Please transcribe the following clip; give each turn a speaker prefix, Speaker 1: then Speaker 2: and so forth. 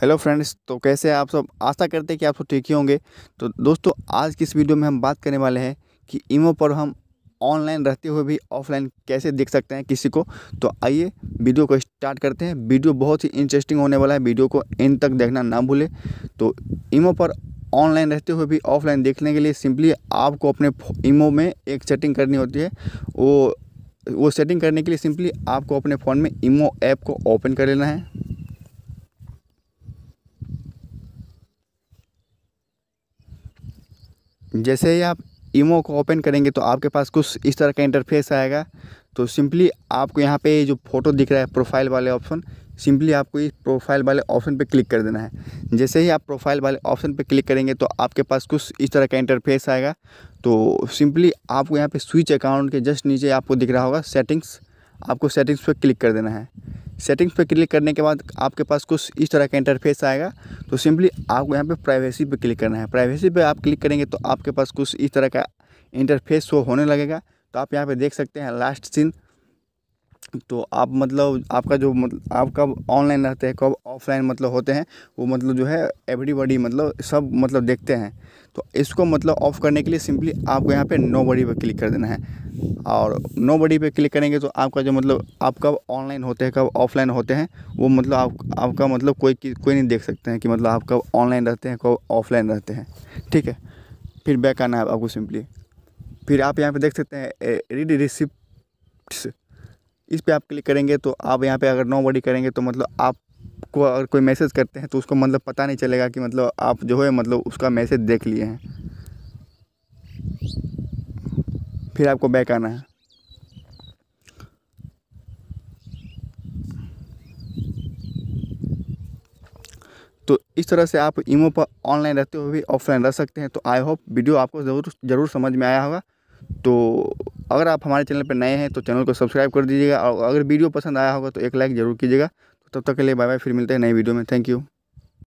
Speaker 1: hello friends तो कैसे आप सब आशा करते हैं कि आप सब ठीक ही होंगे तो दोस्तों आज की इस वीडियो में हम बात करने वाले हैं कि ईमो पर हम ऑनलाइन रहते हुए भी ऑफलाइन कैसे देख सकते हैं किसी को तो आइए वीडियो को स्टार्ट करते हैं वीडियो बहुत ही इंटरेस्टिंग होने वाला है वीडियो को एंड तक देखना ना भूलें तो ईमो पर ऑनलाइन रहते हुए भी ऑफलाइन देखने के लिए सिंपली आपको अपने ईमो में एक सेटिंग करनी होती है वो वो सेटिंग करने के लिए सिंपली आपको अपने फ़ोन में ईमो ऐप को ओपन कर लेना है जैसे ही आप इमो को ओपन करेंगे तो आपके पास कुछ इस तरह का इंटरफेस आएगा तो सिंपली आपको यहाँ पे जो फ़ोटो दिख रहा है प्रोफाइल वाले ऑप्शन सिंपली आपको इस प्रोफाइल वाले ऑप्शन पे क्लिक कर देना है जैसे ही आप प्रोफाइल वाले ऑप्शन पे क्लिक करेंगे तो आपके पास कुछ इस तरह का इंटरफेस आएगा तो सिंपली आपको यहाँ पे स्विच अकाउंट के जस्ट नीचे आपको दिख रहा होगा सेटिंग्स आपको सेटिंग्स पर क्लिक कर देना है सेटिंग्स पे क्लिक करने के बाद आपके पास कुछ इस तरह का इंटरफेस आएगा तो सिंपली आपको यहाँ पे प्राइवेसी पे क्लिक करना है प्राइवेसी पे आप क्लिक करेंगे तो आपके पास कुछ इस तरह का इंटरफेस शो होने लगेगा तो आप यहाँ पे देख सकते हैं लास्ट सीन तो आप मतलब आपका जो मतलब आप कब ऑनलाइन रहते हैं कब ऑफलाइन मतलब होते हैं वो मतलब जो है एवरीबॉडी मतलब सब मतलब देखते हैं तो इसको मतलब ऑफ़ करने के लिए सिंपली आपको यहाँ पे नो बडी पर क्लिक कर देना है और नो बडी पे क्लिक करेंगे तो आपका जो मतलब आप कब ऑनलाइन होते हैं कब ऑफलाइन होते हैं वो मतलब आप आपका मतलब कोई कोई नहीं देख सकते हैं कि मतलब आप कब ऑनलाइन रहते हैं कब ऑफलाइन रहते हैं ठीक है फिर बैक आना है आपको सिंपली फिर आप यहाँ पर देख सकते हैं रीड रिसिप्ट इस पर आप क्लिक करेंगे तो आप यहाँ पे अगर नो बॉडी करेंगे तो मतलब आप को अगर कोई मैसेज करते हैं तो उसको मतलब पता नहीं चलेगा कि मतलब आप जो है मतलब उसका मैसेज देख लिए हैं फिर आपको बैक आना है तो इस तरह से आप ईमो पर ऑनलाइन रहते हुए भी ऑफलाइन रह सकते हैं तो आई होप वीडियो आपको ज़रूर ज़रूर समझ में आया होगा तो अगर आप हमारे चैनल पर नए हैं तो चैनल को सब्सक्राइब कर दीजिएगा और अगर वीडियो पसंद आया होगा तो एक लाइक ज़रूर कीजिएगा तो तब तक के लिए बाय बाय फिर मिलते हैं नई वीडियो में थैंक यू